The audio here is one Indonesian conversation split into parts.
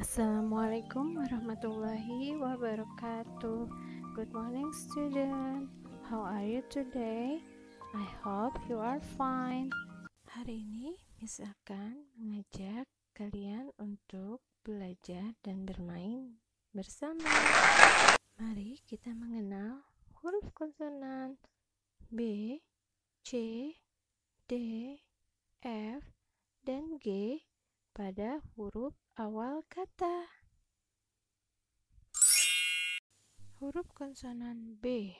Assalamualaikum warahmatullahi wabarakatuh. Good morning, student. How are you today? I hope you are fine. Hari ini Miss akan mengajak kalian untuk belajar dan bermain bersama. Mari kita mengenal huruf konsonan B, C, D, F, dan G pada huruf awal kata. Huruf konsonan B.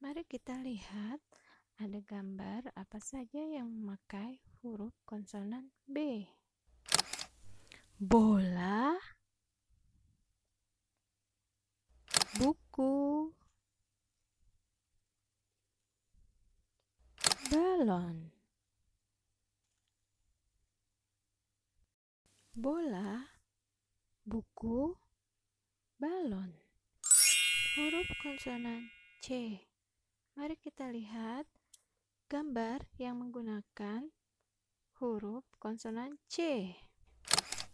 Mari kita lihat ada gambar apa saja yang memakai huruf konsonan B. Bola, buku, balon. bola, buku, balon. Huruf konsonan C. Mari kita lihat gambar yang menggunakan huruf konsonan C.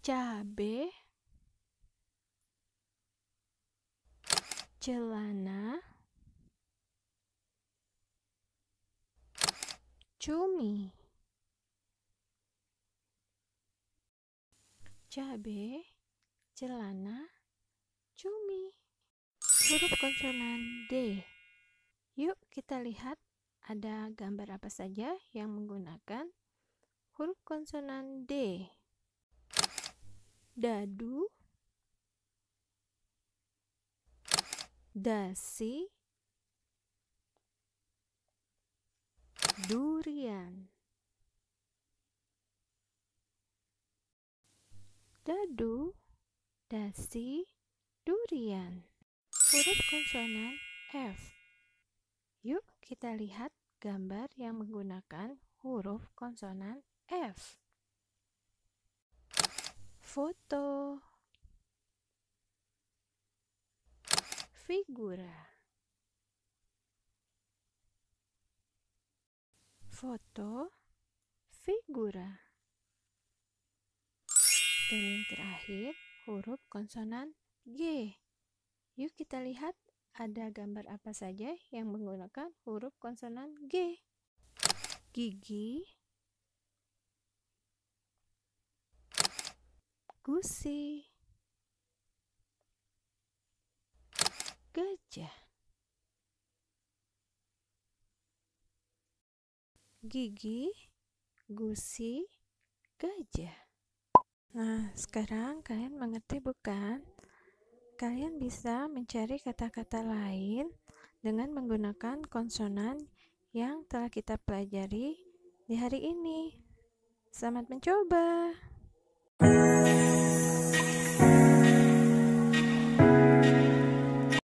Cabe, celana, cumi. cabe, celana, cumi. Huruf konsonan D. Yuk kita lihat ada gambar apa saja yang menggunakan huruf konsonan D. Dadu, dasi, dadu, dasi, durian. Huruf konsonan F. Yuk kita lihat gambar yang menggunakan huruf konsonan F. Foto. Figura. Foto. Figura. Dan yang terakhir, huruf konsonan G. Yuk kita lihat ada gambar apa saja yang menggunakan huruf konsonan G. Gigi, gusi, gajah, gigi, gusi, gajah. Nah, sekarang kalian mengerti bukan? Kalian bisa mencari kata-kata lain dengan menggunakan konsonan yang telah kita pelajari di hari ini. Selamat mencoba!